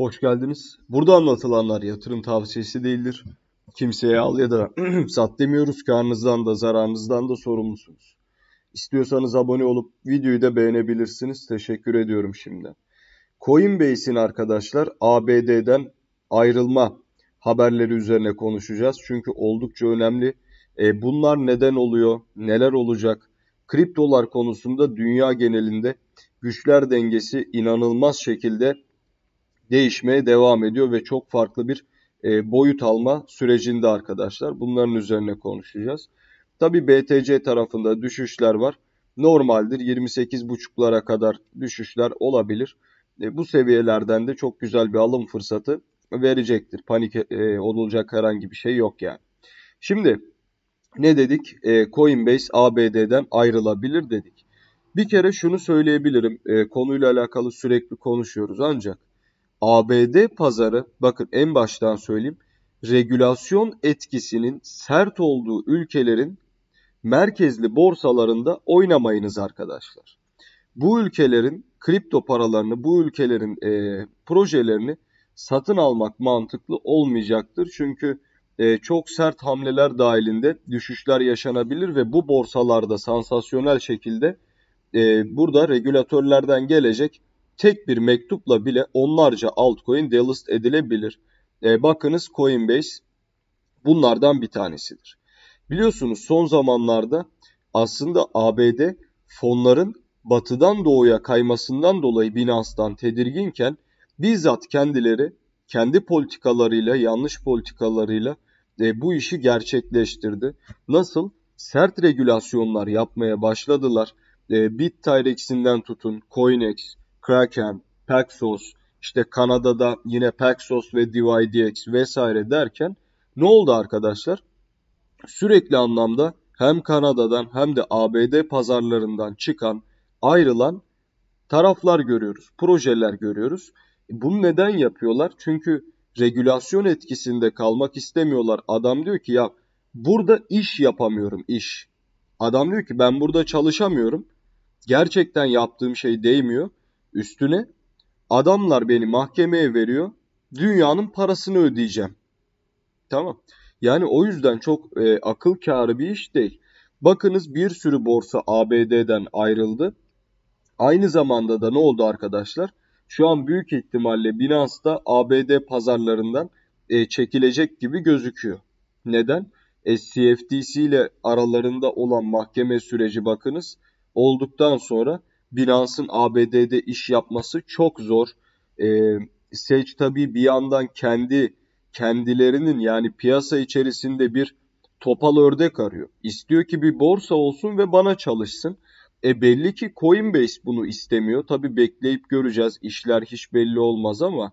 Hoş geldiniz. Burada anlatılanlar yatırım tavsiyesi değildir. Kimseye al ya da sat demiyoruz. Karnınızdan da zararınızdan da sorumlusunuz. İstiyorsanız abone olup videoyu da beğenebilirsiniz. Teşekkür ediyorum şimdiden. Coinbase'in arkadaşlar ABD'den ayrılma haberleri üzerine konuşacağız. Çünkü oldukça önemli. E, bunlar neden oluyor? Neler olacak? Kriptolar konusunda dünya genelinde güçler dengesi inanılmaz şekilde değişmeye devam ediyor ve çok farklı bir e, boyut alma sürecinde arkadaşlar. Bunların üzerine konuşacağız. Tabii BTC tarafında düşüşler var. Normaldir 28.5'lara kadar düşüşler olabilir. E, bu seviyelerden de çok güzel bir alım fırsatı verecektir. Panik e, olacak herhangi bir şey yok yani. Şimdi ne dedik? E, Coinbase ABD'den ayrılabilir dedik. Bir kere şunu söyleyebilirim. E, konuyla alakalı sürekli konuşuyoruz ancak ABD pazarı bakın en baştan söyleyeyim regülasyon etkisinin sert olduğu ülkelerin merkezli borsalarında oynamayınız arkadaşlar. Bu ülkelerin kripto paralarını, bu ülkelerin e, projelerini satın almak mantıklı olmayacaktır. Çünkü e, çok sert hamleler dahilinde düşüşler yaşanabilir ve bu borsalarda sansasyonel şekilde e, burada regülatörlerden gelecek tek bir mektupla bile onlarca altcoin delist edilebilir. E, bakınız Coinbase bunlardan bir tanesidir. Biliyorsunuz son zamanlarda aslında ABD fonların batıdan doğuya kaymasından dolayı Binance'dan tedirginken bizzat kendileri kendi politikalarıyla yanlış politikalarıyla e, bu işi gerçekleştirdi. Nasıl? Sert regülasyonlar yapmaya başladılar. E, BitTyrex'inden tutun, CoinEx, Kraken, Paxos, işte Kanada'da yine Paxos ve DYDX vesaire derken ne oldu arkadaşlar? Sürekli anlamda hem Kanada'dan hem de ABD pazarlarından çıkan, ayrılan taraflar görüyoruz, projeler görüyoruz. Bunu neden yapıyorlar? Çünkü regülasyon etkisinde kalmak istemiyorlar. Adam diyor ki ya burada iş yapamıyorum, iş. Adam diyor ki ben burada çalışamıyorum. Gerçekten yaptığım şey değmiyor. Üstüne adamlar beni mahkemeye veriyor. Dünyanın parasını ödeyeceğim. Tamam. Yani o yüzden çok e, akıl kârı bir iş değil. Bakınız bir sürü borsa ABD'den ayrıldı. Aynı zamanda da ne oldu arkadaşlar? Şu an büyük ihtimalle Binance da ABD pazarlarından e, çekilecek gibi gözüküyor. Neden? E, CFTC ile aralarında olan mahkeme süreci bakınız olduktan sonra Binance'ın ABD'de iş yapması çok zor. E, Sage tabii bir yandan kendi kendilerinin yani piyasa içerisinde bir topal ördek arıyor. İstiyor ki bir borsa olsun ve bana çalışsın. E belli ki Coinbase bunu istemiyor. Tabi bekleyip göreceğiz. İşler hiç belli olmaz ama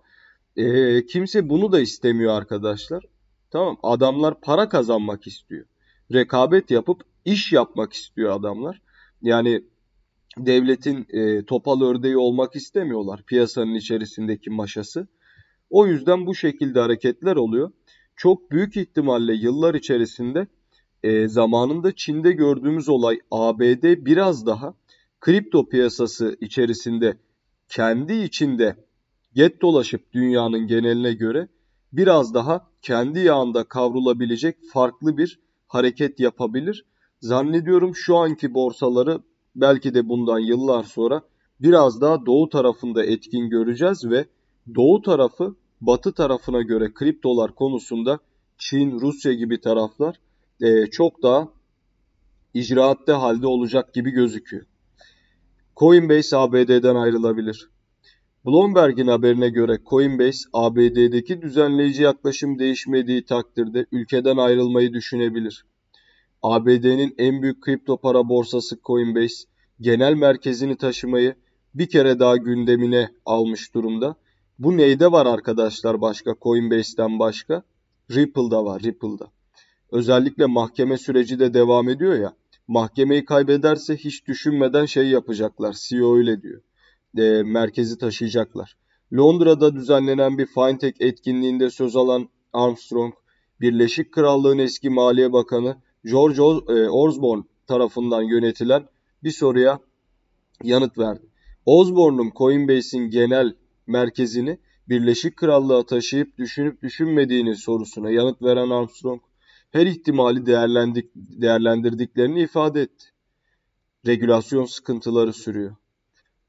e, kimse bunu da istemiyor arkadaşlar. Tamam adamlar para kazanmak istiyor. Rekabet yapıp iş yapmak istiyor adamlar. Yani devletin e, topal ördeği olmak istemiyorlar piyasanın içerisindeki maşası. O yüzden bu şekilde hareketler oluyor. Çok büyük ihtimalle yıllar içerisinde e, zamanında Çin'de gördüğümüz olay ABD biraz daha kripto piyasası içerisinde kendi içinde get dolaşıp dünyanın geneline göre biraz daha kendi yağında kavrulabilecek farklı bir hareket yapabilir. Zannediyorum şu anki borsaları belki de bundan yıllar sonra biraz daha doğu tarafında etkin göreceğiz ve doğu tarafı batı tarafına göre kriptolar konusunda Çin, Rusya gibi taraflar e, çok daha icraatte halde olacak gibi gözüküyor. Coinbase ABD'den ayrılabilir. Bloomberg'in haberine göre Coinbase ABD'deki düzenleyici yaklaşım değişmediği takdirde ülkeden ayrılmayı düşünebilir. ABD'nin en büyük kripto para borsası Coinbase genel merkezini taşımayı bir kere daha gündemine almış durumda. Bu neyde var arkadaşlar başka Coinbase'den başka? Ripple'da var Ripple'da. Özellikle mahkeme süreci de devam ediyor ya. Mahkemeyi kaybederse hiç düşünmeden şey yapacaklar. CEO ile diyor. E, merkezi taşıyacaklar. Londra'da düzenlenen bir fintech etkinliğinde söz alan Armstrong, Birleşik Krallığın eski Maliye Bakanı George e, Osborne tarafından yönetilen bir soruya yanıt verdi. Osborne'un Coinbase'in genel merkezini Birleşik Krallığa taşıyıp düşünüp düşünmediğini sorusuna yanıt veren Armstrong, her ihtimali değerlendik, değerlendirdiklerini ifade etti. Regülasyon sıkıntıları sürüyor.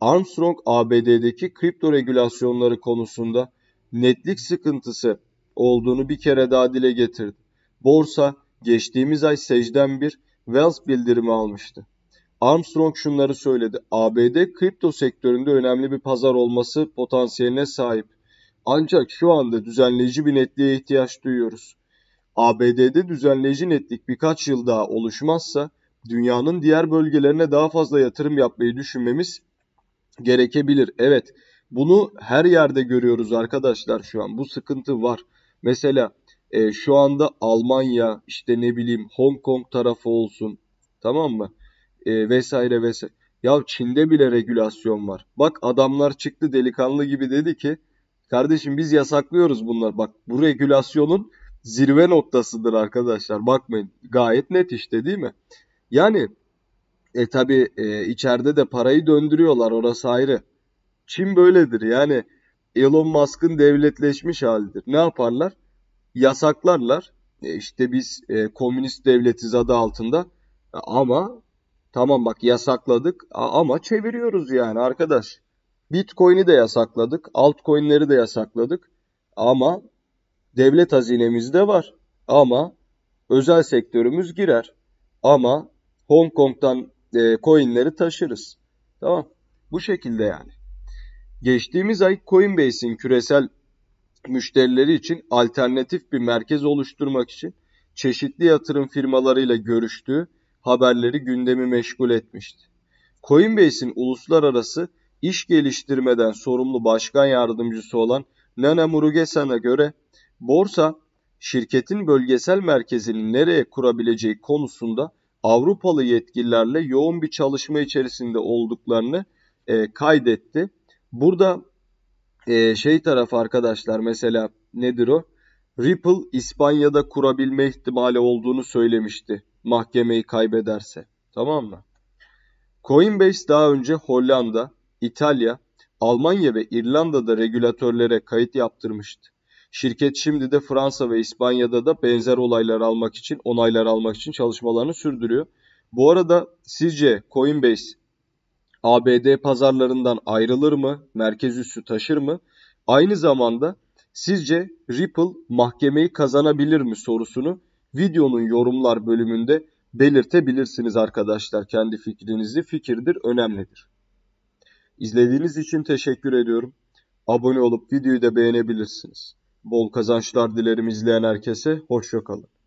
Armstrong, ABD'deki kripto regülasyonları konusunda netlik sıkıntısı olduğunu bir kere daha dile getirdi. Borsa Geçtiğimiz ay secden bir Wells bildirimi almıştı. Armstrong şunları söyledi. ABD kripto sektöründe önemli bir pazar olması potansiyeline sahip. Ancak şu anda düzenleyici bir netliğe ihtiyaç duyuyoruz. ABD'de düzenleyici netlik birkaç yıl daha oluşmazsa dünyanın diğer bölgelerine daha fazla yatırım yapmayı düşünmemiz gerekebilir. Evet bunu her yerde görüyoruz arkadaşlar şu an. Bu sıkıntı var. Mesela e, şu anda Almanya işte ne bileyim Hong Kong tarafı olsun tamam mı? E, vesaire vesaire. Ya Çin'de bile regülasyon var. Bak adamlar çıktı delikanlı gibi dedi ki kardeşim biz yasaklıyoruz bunlar. Bak bu regülasyonun zirve noktasıdır arkadaşlar. Bakmayın gayet net işte değil mi? Yani e tabi e, içeride de parayı döndürüyorlar orası ayrı. Çin böyledir yani Elon Musk'ın devletleşmiş halidir. Ne yaparlar? yasaklarlar. E işte biz e, komünist devletiz adı altında e, ama tamam bak yasakladık ama çeviriyoruz yani arkadaş. Bitcoin'i de yasakladık, altcoin'leri de yasakladık ama devlet hazinemizde var ama özel sektörümüz girer ama Hong Kong'dan e, coin'leri taşırız. Tamam. Bu şekilde yani. Geçtiğimiz ay Coinbase'in küresel müşterileri için alternatif bir merkez oluşturmak için çeşitli yatırım firmalarıyla görüştüğü haberleri gündemi meşgul etmişti. Coinbase'in uluslararası iş geliştirmeden sorumlu başkan yardımcısı olan Nana Murugesan'a göre borsa şirketin bölgesel merkezini nereye kurabileceği konusunda Avrupalı yetkililerle yoğun bir çalışma içerisinde olduklarını e, kaydetti. Burada ee, şey tarafı arkadaşlar mesela nedir o? Ripple İspanya'da kurabilme ihtimali olduğunu söylemişti mahkemeyi kaybederse. Tamam mı? Coinbase daha önce Hollanda, İtalya, Almanya ve İrlanda'da regülatörlere kayıt yaptırmıştı. Şirket şimdi de Fransa ve İspanya'da da benzer olaylar almak için, onaylar almak için çalışmalarını sürdürüyor. Bu arada sizce Coinbase ABD pazarlarından ayrılır mı? Merkez üssü taşır mı? Aynı zamanda sizce Ripple mahkemeyi kazanabilir mi sorusunu videonun yorumlar bölümünde belirtebilirsiniz arkadaşlar. Kendi fikrinizi fikirdir, önemlidir. İzlediğiniz için teşekkür ediyorum. Abone olup videoyu da beğenebilirsiniz. Bol kazançlar dilerim izleyen herkese. Hoşçakalın.